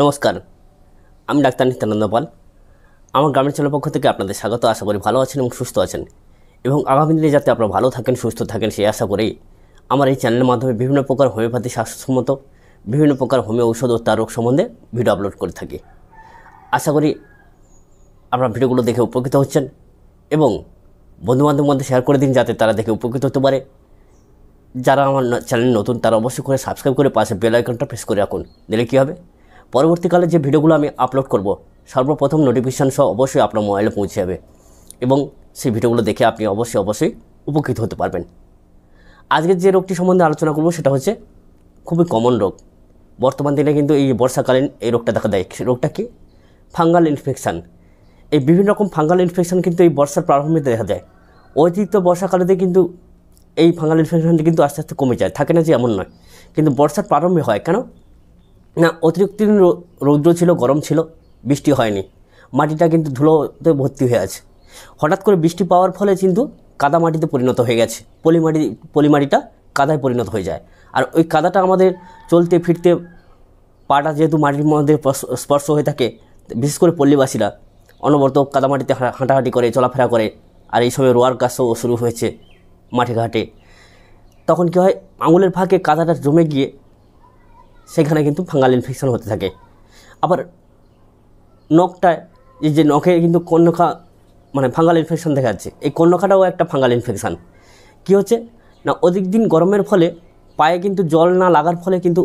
নমস্কার আমি ডাক্তার নিত্যানন্দ পাল আমার গ্রামের ছেলের পক্ষ থেকে আপনাদের স্বাগত আশা করি ভালো আছেন এবং সুস্থ আছেন এবং আগামী দিনে যাতে আপনারা ভালো থাকেন সুস্থ থাকেন সেই আশা করেই আমার এই চ্যানেলের মাধ্যমে বিভিন্ন প্রকার হোমিওপ্যাথি স্বাস্থ্যসম্মত বিভিন্ন প্রকার হোমিও ঔষধ ও তার রোগ সম্বন্ধে ভিডিও আপলোড করে থাকি আশা করি আপনার ভিডিওগুলো দেখে উপকৃত হচ্ছেন এবং বন্ধুবান্ধবের মধ্যে শেয়ার করে দিন যাতে তারা দেখে উপকৃত হতে পারে যারা আমার চ্যানেল নতুন তারা অবশ্যই করে সাবস্ক্রাইব করে পাশে বেল আইকনটা প্রেস করে রাখুন দিলে কী হবে পরবর্তীকালে যে ভিডিওগুলো আমি আপলোড করব সর্বপ্রথম নোটিফিকেশান সহ অবশ্যই আপনার মোবাইলে পৌঁছে যাবে এবং সেই ভিডিওগুলো দেখে আপনি অবশ্যই অবশ্যই উপকৃত হতে পারবেন আজকের যে রোগটি সম্বন্ধে আলোচনা করব সেটা হচ্ছে খুবই কমন রোগ বর্তমান দিনে কিন্তু এই বর্ষাকালীন এই রোগটা দেখা দেয় রোগটা কি ফাঙ্গাল ইনফেকশান এই বিভিন্ন রকম ফাঙ্গাল ইনফেকশান কিন্তু এই বর্ষার প্রারম্ভে দেখা যায় অতিরিক্ত বর্ষাকালেতে কিন্তু এই ফাঙ্গাল ইনফেকশানটি কিন্তু আস্তে আস্তে কমে যায় থাকে না যে এমন নয় কিন্তু বর্ষার প্রারম্ভে হয় কেন না অতিরিক্ত রৌদ্র ছিল গরম ছিল বৃষ্টি হয়নি মাটিটা কিন্তু ধুলোতে ভর্তি হয়ে আছে হঠাৎ করে বৃষ্টি পাওয়ার ফলে কিন্তু কাদা মাটিতে পরিণত হয়ে গেছে পলিমাটি পলিমাটিটা কাদায় পরিণত হয়ে যায় আর ওই কাদাটা আমাদের চলতে ফিরতে পাটা যেহেতু মাটির মধ্যে স্পর্শ হয়ে থাকে বিশেষ করে পল্লীবাসীরা অনবরত কাদামাটিতে হাঁটাহাঁটি করে চলাফেরা করে আর এই সময় রোয়ার কাজও শুরু হয়েছে মাঠে ঘাটে তখন কী হয় আঙুলের ফাঁকে কাদাটা জমে গিয়ে সেখানে কিন্তু ফাঙ্গাল ইনফেকশান হতে থাকে আবার নখটায় এই যে নখে কিন্তু কর্ণখা মানে ফাঙ্গাল ইনফেকশান দেখা যাচ্ছে এই কর্ণখাটাও একটা ফাঙ্গাল ইনফেকশান কী হচ্ছে না অধিক দিন গরমের ফলে পায়ে কিন্তু জল না লাগার ফলে কিন্তু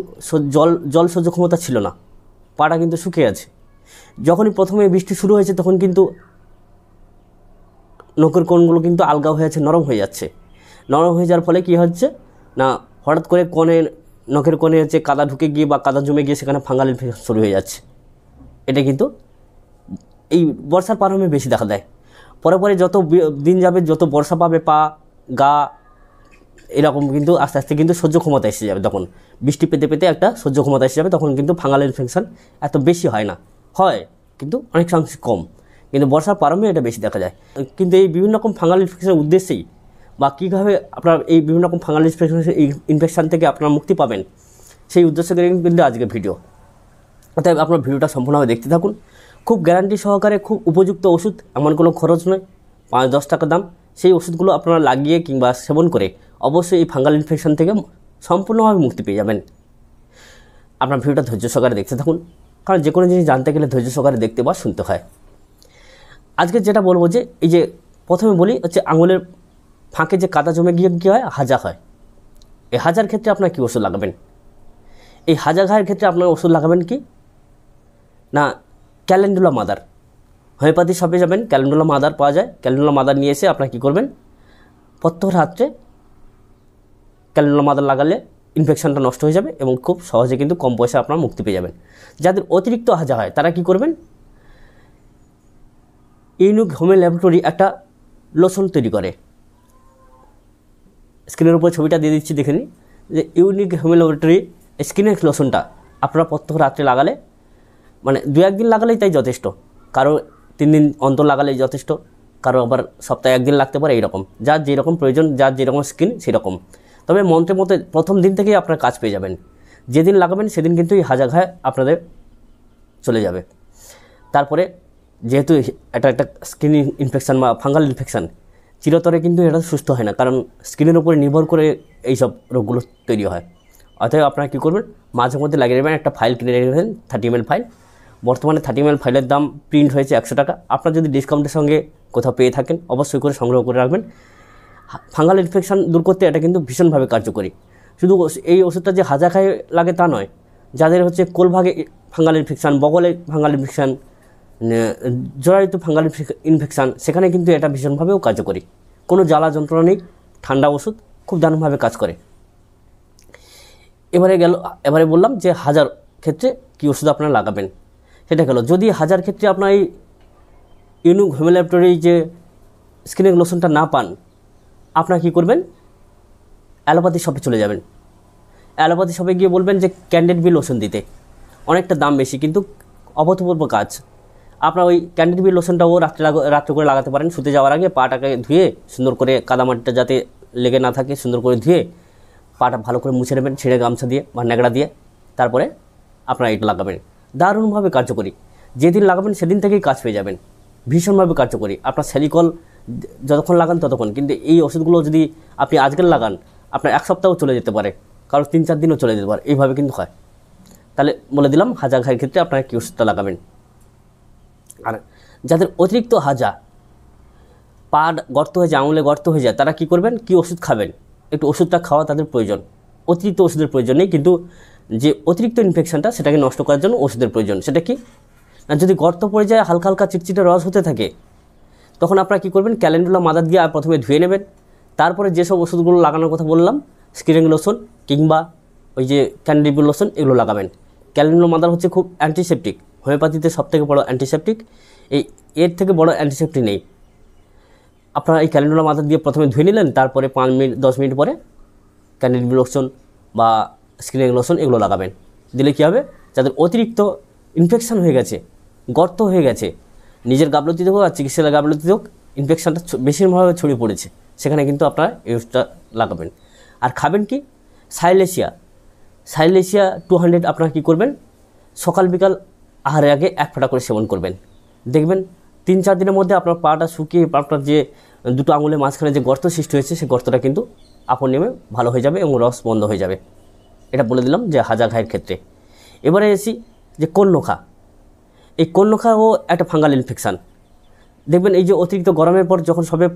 জল জল সহ্য ক্ষমতা ছিল না পাটা কিন্তু শুকিয়ে আছে যখনই প্রথমে বৃষ্টি শুরু হয়েছে তখন কিন্তু নখের কোণগুলো কিন্তু আলগা হয়ে আছে নরম হয়ে যাচ্ছে নরম হয়ে যাওয়ার ফলে কী হচ্ছে না হঠাৎ করে কনের নখের কোণে হচ্ছে কাদা ঢুকে গিয়ে বা কাদা জমে গিয়ে সেখানে ফাঙ্গাল ইনফেকশন শুরু হয়ে যাচ্ছে এটা কিন্তু এই বর্ষার প্রারম্ভে বেশি দেখা দেয় পরে পরে যত দিন যাবে যত বর্ষা পাবে পা গা এরকম কিন্তু আস্তে আস্তে কিন্তু সহ্য ক্ষমতা এসে যাবে তখন বৃষ্টি পেতে পেতে একটা সহ্য ক্ষমতা এসে যাবে তখন কিন্তু ফাঙ্গাল ইনফেকশন এত বেশি হয় না হয় কিন্তু অনেকাংশে কম কিন্তু বর্ষার প্রারম্ভে এটা বেশি দেখা যায় কিন্তু এই বিভিন্ন রকম ফাঙ্গাল ইনফেকশনের উদ্দেশ্যেই বা কীভাবে আপনার এই বিভিন্ন রকম ফাঙ্গাল ইনফেকশন ইনফেকশান থেকে আপনারা মুক্তি পাবেন সেই উদ্দেশ্য করে কিন্তু আজকে ভিডিও অতএব আপনার ভিডিওটা সম্পূর্ণভাবে দেখতে থাকুন খুব গ্যারান্টি সহকারে খুব উপযুক্ত ওষুধ এমন কোনো খরচ নয় পাঁচ দশ টাকা দাম সেই ওষুধগুলো আপনারা লাগিয়ে কিংবা সেবন করে অবশ্যই এই ফাঙ্গাল ইনফেকশান থেকে সম্পূর্ণভাবে মুক্তি পেয়ে যাবেন আপনার ভিডিওটা ধৈর্য সহকারে দেখতে থাকুন কারণ যে কোনো জিনিস জানতে গেলে ধৈর্য সহকারে দেখতে বা শুনতে হয় আজকে যেটা বলবো যে এই যে প্রথমে বলি হচ্ছে আঙুলের ফাঁকে যে কাদা জমে গিয়ে কী হয় হাজা হয় এই হাজার ক্ষেত্রে আপনার কী ওষুধ লাগাবেন এই হাজা ঘায়ের ক্ষেত্রে আপনার ওষুধ লাগাবেন কি না ক্যালেন্ডুলা মাদার হোমিওপ্যাথি সবে যাবেন ক্যালেন্ডুলা মাদার পাওয়া যায় ক্যালেন্ডুলা মাদার নিয়ে এসে আপনার কী করবেন প্রত্যেক রাত্রে ক্যালেন্ডুলা মাদার লাগালে ইনফেকশনটা নষ্ট হয়ে যাবে এবং খুব সহজে কিন্তু কম পয়সা আপনার মুক্তি পেয়ে যাবেন যাদের অতিরিক্ত হাজা হয় তারা কি করবেন ইউনুক হোমিও ল্যাবরেটরি একটা লোশন তৈরি করে স্ক্রিনের উপর ছবিটা দিয়ে দিচ্ছি দেখে নিই যে ইউনিক হোমিওপ্যাথি স্কিনের লোশনটা আপনারা প্রত্যেক রাত্রে লাগালে মানে দু একদিন লাগালেই তাই যথেষ্ট কারো তিন দিন অন্তর লাগালেই যথেষ্ট কারো আবার সপ্তাহে একদিন লাগতে পারে এইরকম যার যেরকম প্রয়োজন যার যেরকম স্কিন সেরকম তবে মন্ত্রের মতো প্রথম দিন থেকেই আপনার কাজ পেয়ে যাবেন যেদিন লাগাবেন সেদিন কিন্তু এই হাজা ঘায় আপনাদের চলে যাবে তারপরে যেহেতু এটা একটা স্কিন ইনফেকশান বা ফাঙ্গাল ইনফেকশান চিরতরে কিন্তু এটা সুস্থ হয় না কারণ স্কিনের উপরে নির্ভর করে এইসব রোগগুলো তৈরি হয় অতএব আপনারা কী করবেন মাঝে মধ্যে লাগিয়ে নেবেন একটা ফাইল কিনে রেখে দেবেন থার্টি এমএল ফাইল বর্তমানে থার্টি এমএল ফাইলের দাম প্রিন্ট হয়েছে একশো টাকা আপনার যদি ডিসকাউন্টের সঙ্গে কোথাও পেয়ে থাকেন অবশ্যই করে সংগ্রহ করে রাখবেন ফাঙ্গাল ইনফেকশান দূর করতে এটা কিন্তু ভীষণভাবে কার্যকরী শুধু এই ওষুধটা যে হাজা খায় লাগে তা নয় যাদের হচ্ছে কোলভাগে ফাঙ্গাল ইনফেকশান বগলে ফাঙ্গাল ইনফেকশান মানে, জরায়িত ফাঙ্গাল ইনফেকশান সেখানে কিন্তু এটা ভীষণভাবেও কার্যকরী কোনো জ্বালা যন্ত্রণা নেই ঠান্ডা ওষুধ খুব দারুণভাবে কাজ করে এবারে গেল এবারে বললাম যে হাজার ক্ষেত্রে কি ওষুধ আপনারা লাগাবেন সেটা গেল যদি হাজার ক্ষেত্রে আপনার এই ইউনুক হোমিল্যাপটরি যে স্কিনের লোশনটা না পান আপনারা কী করবেন অ্যালোপ্যাথি শপে চলে যাবেন অ্যালোপ্যাথি শপে গিয়ে বলবেন যে ক্যান্ডেড বি লোশন দিতে অনেকটা দাম বেশি কিন্তু অভূতপূর্ব কাজ আপনার ওই বি লোশনটাও রাত্রে রাত্রে করে লাগাতে পারেন শুতে যাওয়ার আগে পাটাকে ধুয়ে সুন্দর করে কাদামাটিটা যাতে লেগে না থাকে সুন্দর করে ধুয়ে পাটা ভালো করে মুছে নেবেন ছেড়ে গামছা দিয়ে বা ন্যাকড়া দিয়ে তারপরে আপনারা এটা লাগাবেন দারুণভাবে কার্যকরী যেদিন লাগাবেন সেদিন থেকেই কাজ পেয়ে যাবেন ভীষণভাবে কার্যকরী আপনার স্যালিকল যতক্ষণ লাগান ততক্ষণ কিন্তু এই ওষুধগুলো যদি আপনি আজকের লাগান আপনার এক সপ্তাহও চলে যেতে পারে কারো তিন চার দিনও চলে যেতে পারে এইভাবে কিন্তু হয় তাহলে বলে দিলাম হাজার ঘায়ের ক্ষেত্রে আপনারা কী ওষুধটা লাগাবেন আর যাদের অতিরিক্ত হাজা পা গর্ত হয়ে যায় আঙুলে গর্ত হয়ে যায় তারা কি করবেন কি ওষুধ খাবেন একটু ওষুধটা খাওয়া তাদের প্রয়োজন অতিরিক্ত ওষুধের প্রয়োজন নেই কিন্তু যে অতিরিক্ত ইনফেকশানটা সেটাকে নষ্ট করার জন্য ওষুধের প্রয়োজন সেটা কি না যদি গর্ত পড়ে যায় হালকা হালকা চিটচিটে রস হতে থাকে তখন আপনারা কী করবেন ক্যালেন্ডুলা মাদার দিয়ে আর প্রথমে ধুয়ে নেবেন তারপরে যেসব ওষুধগুলো লাগানোর কথা বললাম স্ক্রিন লোশন কিংবা ওই যে ক্যান্ডিবুল লোশন এগুলো লাগাবেন ক্যালেন্ডুলা মাদার হচ্ছে খুব অ্যান্টিসেপটিক হোমিওপ্যাথিতে সবথেকে বড় অ্যান্টিসেপ্টিক এই এর থেকে বড় অ্যান্টিসেপ্টিক নেই আপনারা এই ক্যালেন্ডুলা মাথা দিয়ে প্রথমে ধুয়ে নিলেন তারপরে পাঁচ মিনিট দশ মিনিট পরে ক্যান্ডিড লোশন বা স্কিন লোশন এগুলো লাগাবেন দিলে কী হবে যাদের অতিরিক্ত ইনফেকশান হয়ে গেছে গর্ত হয়ে গেছে নিজের গাবলতি হোক আর চিকিৎসার গাবলতি হোক ইনফেকশানটা বেশিরভাবে ছড়িয়ে পড়েছে সেখানে কিন্তু আপনারা ইউজটা লাগাবেন আর খাবেন কি সাইলেশিয়া সাইলেশিয়া টু হান্ড্রেড আপনারা কী করবেন সকাল বিকাল আহারের আগে এক ফোঁটা করে সেবন করবেন দেখবেন তিন চার দিনের মধ্যে আপনার পাটা শুকিয়ে আপনার যে দুটো আঙুলের মাঝখানে যে গর্ত সৃষ্টি হয়েছে সেই গর্তটা কিন্তু আপন নেমে ভালো হয়ে যাবে এবং রস বন্ধ হয়ে যাবে এটা বলে দিলাম যে হাজা ঘায়ের ক্ষেত্রে এবারে এসি যে কন্যখা এই কন্যখাও একটা ফাঙ্গাল ইনফেকশান দেখবেন এই যে অতিরিক্ত গরমের পর যখন সবে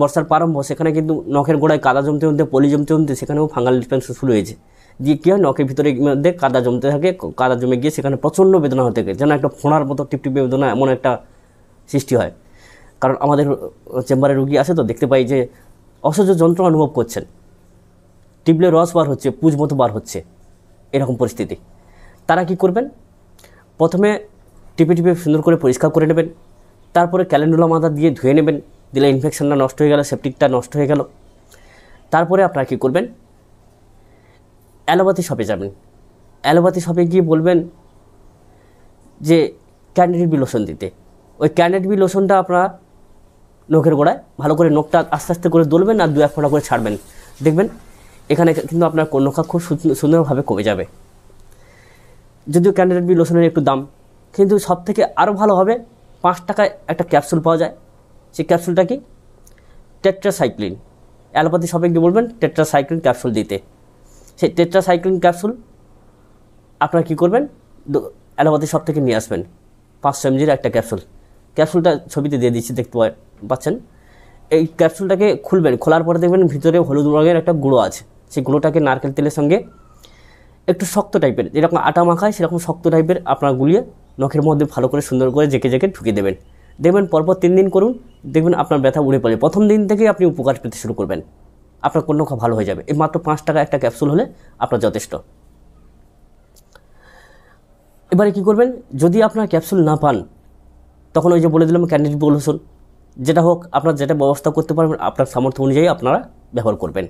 বর্ষার প্রারম্ভ সেখানে কিন্তু নখের গোড়ায় কাদা জমতে জমতে পলি জমতে জমতে সেখানেও ফাঙ্গাল ইনফেকশন শুরু হয়েছে দিয়ে কী হয় নখের ভিতরে মধ্যে কাদা জমতে থাকে কাদা জমে গিয়ে সেখানে প্রচণ্ড বেদনা হতে থাকে যেন একটা ফোনার মতো টিপটিপ বেদনা এমন একটা সৃষ্টি হয় কারণ আমাদের চেম্বারে রুগী আসে তো দেখতে পাই যে অসহ্য যন্ত্রণা অনুভব করছেন টিপলে রস বার হচ্ছে পুজ মতো বার হচ্ছে এরকম পরিস্থিতি তারা কি করবেন প্রথমে টিপে টিপে সুন্দর করে পরিষ্কার করে নেবেন তারপরে ক্যালেন্ডুলা মাদা দিয়ে ধুয়ে নেবেন দিলে ইনফেকশানটা নষ্ট হয়ে গেল সেপটিকটা নষ্ট হয়ে গেল তারপরে আপনারা কী করবেন অ্যালোপ্যাথি শপে যাবেন অ্যালোপ্যাথি শপে গিয়ে বলবেন যে ক্যান্ডেড বি লোশন দিতে ওই ক্যান্ডেড বি লোশনটা আপনারা নখের গোড়ায় ভালো করে নখটা আস্তে আস্তে করে দলবেন আর দু এক ফোঁটা করে ছাড়বেন দেখবেন এখানে কিন্তু আপনার নখা খুব সুন্দরভাবে কমে যাবে যদিও ক্যান্ডিডেট বি লোশনের একটু দাম কিন্তু সব থেকে আরও ভালো হবে পাঁচ টাকায় একটা ক্যাপসুল পাওয়া যায় সেই ক্যাপসুলটা কি টেট্রাসাইক্লিন অ্যালোপ্যাথি গিয়ে বলবেন টেট্রাসাইক্লিন ক্যাপসুল দিতে সেই টেট্রাসাইক্লিন ক্যাপসুল আপনারা কী করবেন অ্যালোপ্যাথি শপ থেকে নিয়ে আসবেন পাঁচশো এমজির একটা ক্যাপসুল ক্যাপসুলটা ছবিতে দিয়ে দিচ্ছি দেখতে পাচ্ছেন এই ক্যাপসুলটাকে খুলবেন খোলার পরে দেখবেন ভিতরে হলুদ রঙের একটা গুঁড়ো আছে সেই গুঁড়োটাকে নারকেল তেলের সঙ্গে একটু শক্ত টাইপের যেরকম আটা মাখায় সেরকম শক্ত টাইপের আপনারা গুলিয়ে নখের মধ্যে ভালো করে সুন্দর করে জেকে জেঁকে ঢুকিয়ে দেবেন দেখবেন পরপর তিন দিন করুন দেখবেন আপনার ব্যথা উড়ে পড়ে প্রথম দিন থেকেই আপনি উপকার পেতে শুরু করবেন আপনার কন্যা ভালো হয়ে যাবে এই মাত্র পাঁচ টাকা একটা ক্যাপসুল হলে আপনার যথেষ্ট এবারে কি করবেন যদি আপনার ক্যাপসুল না পান তখন ওই যে বলে দিলাম ক্যান্ডিড বলুসন যেটা হোক আপনার যেটা ব্যবস্থা করতে পারবেন আপনার সামর্থ্য অনুযায়ী আপনারা ব্যবহার করবেন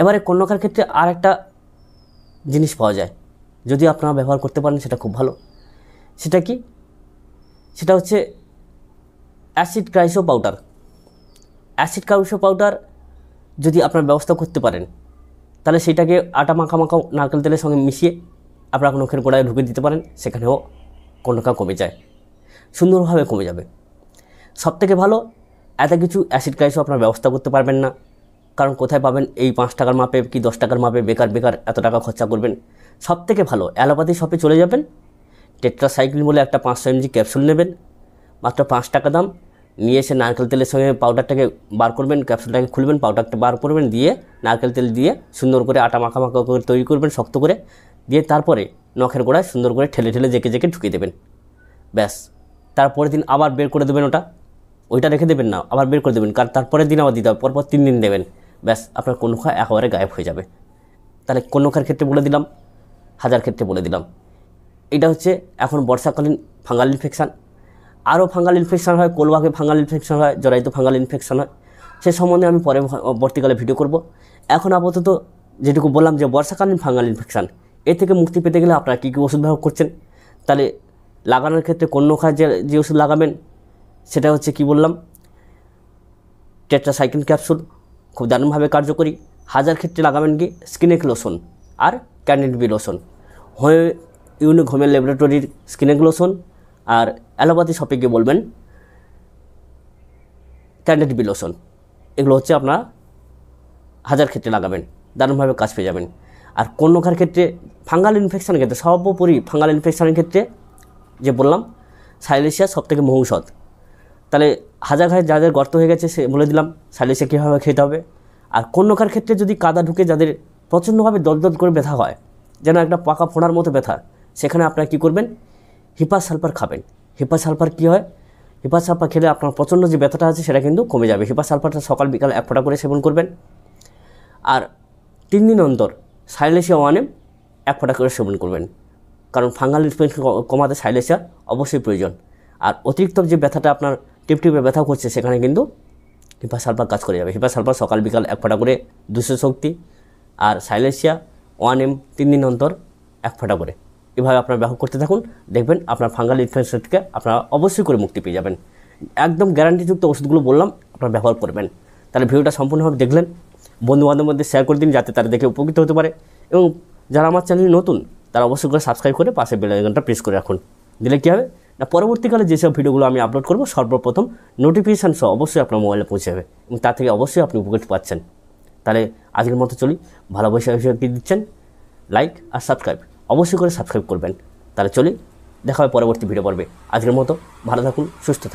এবারে কন্যাকার ক্ষেত্রে আর একটা জিনিস পাওয়া যায় যদি আপনারা ব্যবহার করতে পারেন সেটা খুব ভালো সেটা কি সেটা হচ্ছে অ্যাসিড ক্রাইসো পাউডার অ্যাসিড ক্রাইসো পাউডার যদি আপনার ব্যবস্থা করতে পারেন তাহলে সেটাকে আটা মাখা মাখা নারকেল তেলের সঙ্গে মিশিয়ে আপনার নখের গোড়ায় ঢুকে দিতে পারেন সেখানেও কন্যকা কমে যায় সুন্দরভাবে কমে যাবে সবথেকে ভালো এত কিছু অ্যাসিড ক্রাইসও আপনার ব্যবস্থা করতে পারবেন না কারণ কোথায় পাবেন এই পাঁচ টাকার মাপে কি দশ টাকার মাপে বেকার বেকার এত টাকা খরচা করবেন সব থেকে ভালো অ্যালোপ্যাথি শপে চলে যাবেন টেট্রাসাইক্লিন বলে একটা পাঁচশো এমজি ক্যাপসুল নেবেন মাত্র পাঁচ টাকা দাম নিয়ে এসে নারকেল তেলের সঙ্গে পাউডারটাকে বার করবেন ক্যাপসুলটাকে খুলবেন পাউডারটা বার করবেন দিয়ে নারকেল তেল দিয়ে সুন্দর করে আটা মাখা মাখা করে তৈরি করবেন শক্ত করে দিয়ে তারপরে নখের গোড়ায় সুন্দর করে ঠেলে ঠেলে জেঁকে জেঁকে ঢুকিয়ে দেবেন ব্যাস তারপরের দিন আবার বের করে দেবেন ওটা ওইটা রেখে দেবেন না আবার বের করে দেবেন কারণ তারপরের দিন আবার দিতে হবে পরপর তিন দিন দেবেন ব্যাস আপনার কোনো খা একেবারে গায়েব হয়ে যাবে তাহলে কোনো খার ক্ষেত্রে বলে দিলাম হাজার ক্ষেত্রে বলে দিলাম এটা হচ্ছে এখন বর্ষাকালীন ফাঙ্গাল ইনফেকশান আরও ফাঙ্গাল ইনফেকশান হয় কোলবাকে ফাঙ্গাল ইনফেকশান হয় জরায়িত ফাঙ্গাল ইনফেকশান হয় সে সম্বন্ধে আমি পরে পরবর্তীকালে ভিডিও করব এখন আপাতত যেটুকু বললাম যে বর্ষাকালীন ফাঙ্গাল ইনফেকশান এ থেকে মুক্তি পেতে গেলে আপনারা কী কী ওষুধ ব্যবহার করছেন তাহলে লাগানোর ক্ষেত্রে কোন কাজে যে ওষুধ লাগাবেন সেটা হচ্ছে কি বললাম টেট্রাসাইক্লিন ক্যাপসুল খুব দারুণভাবে কার্যকরী হাজার ক্ষেত্রে লাগাবেন কি স্কিনেক লোশন আর Candid B lotion homeo unique homeo ল্যাবরেটরির স্কিনেক লোশন আর অ্যালোপ্যাথি গিয়ে বলবেন ক্যান্ডেড বিলোশন এগুলো হচ্ছে আপনারা হাজার ক্ষেত্রে লাগাবেন দারুণভাবে কাজ পেয়ে যাবেন আর কন্যকার ক্ষেত্রে ফাঙ্গাল ইনফেকশানের ক্ষেত্রে সর্বোপরি ফাঙ্গাল ইনফেকশানের ক্ষেত্রে যে বললাম সাইলেশিয়া সব থেকে মহৌষধ তাহলে হাজার ঘায়ে যাদের গর্ত হয়ে গেছে সে বলে দিলাম সাইলেশিয়া কীভাবে খেতে হবে আর কন্যকার ক্ষেত্রে যদি কাদা ঢুকে যাদের প্রচণ্ডভাবে দল করে ব্যথা হয় যেন একটা পাকা ফোঁড়ার মতো ব্যথা সেখানে আপনারা কী করবেন হিপা সালফার খাবেন হিপা সালফার কী হয় হিপা সালফার খেলে আপনার প্রচণ্ড যে ব্যথাটা আছে সেটা কিন্তু কমে যাবে হিপা সালফারটা সকাল বিকাল এক ফোঁটা করে সেবন করবেন আর তিন দিন অন্তর সাইলেসিয়া ওয়ানে এক ফোঁটা করে সেবন করবেন কারণ ফাঙ্গাল ইনফেকশন কমাতে সাইলেসিয়া অবশ্যই প্রয়োজন আর অতিরিক্ত যে ব্যথাটা আপনার টিপটিপে ব্যথা করছে সেখানে কিন্তু হিপা সালফার কাজ করে যাবে হিপা সালফার সকাল বিকাল এক ফোঁটা করে দুশো শক্তি আর সাইলেসিয়া ওয়ান এম তিন দিন অন্তর এক ফোঁটা করে এভাবে আপনারা ব্যবহার করতে থাকুন দেখবেন আপনার ফাঙ্গাল ইনফেকশন থেকে আপনারা অবশ্যই করে মুক্তি পেয়ে যাবেন একদম গ্যারান্টিযুক্ত ওষুধগুলো বললাম আপনারা ব্যবহার করবেন তাহলে ভিডিওটা সম্পূর্ণভাবে দেখলেন বন্ধুবান্ধবের মধ্যে শেয়ার করে দিন যাতে তারা দেখে উপকৃত হতে পারে এবং যারা আমার চ্যানেল নতুন তারা অবশ্যই করে সাবস্ক্রাইব করে পাশে বেলাইকনটা প্রেস করে রাখুন দিলে কী হবে না পরবর্তীকালে যেসব ভিডিওগুলো আমি আপলোড করব সর্বপ্রথম নোটিফিকেশান সহ অবশ্যই আপনার মোবাইলে পৌঁছে যাবে এবং তা থেকে অবশ্যই আপনি উপকৃত পাচ্ছেন তাহলে আজকের মতো চলি ভালোবাসা দিচ্ছেন লাইক আর সাবস্ক্রাইব অবশ্যই করে সাবস্ক্রাইব করবেন তাহলে চলে দেখা হবে পরবর্তী ভিডিও পর্বে আজকের মতো ভালো থাকুন সুস্থ থাকুন